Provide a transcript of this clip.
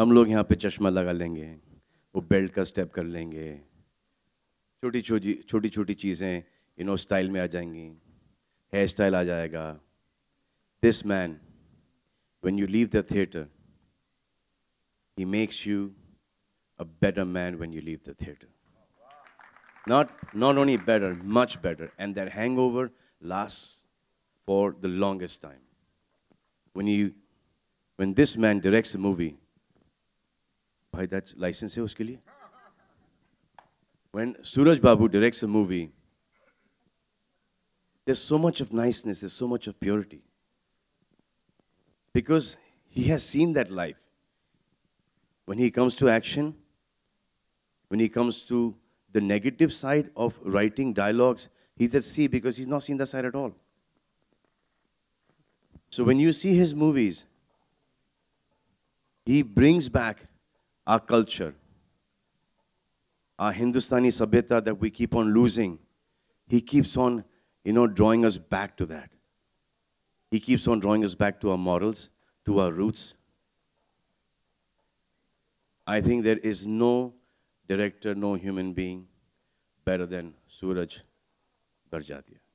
हम लोग यहाँ पे चश्मा लगा लेंगे वो बेल्ट का स्टेप कर लेंगे छोटी छोटी छोटी छोटी चीज़ें यू नो स्टाइल में आ जाएंगी हेयर स्टाइल आ जाएगा this man when you leave the theatre he makes you a better man when you leave the theatre not not only better much better and that hangover last for the longest time when you when this man directs movie भाई that license, है when Suraj Babu directs a movie, there's so much of niceness, there's so much of purity. Because he has seen that life. When he comes to action, when he comes to the negative side of writing dialogues, he's at sea because he's not seen that side at all. So when you see his movies, he brings back our culture, our Hindustani sabhyata that we keep on losing, he keeps on, you know, drawing us back to that. He keeps on drawing us back to our morals, to our roots. I think there is no director, no human being better than Suraj Darjatia.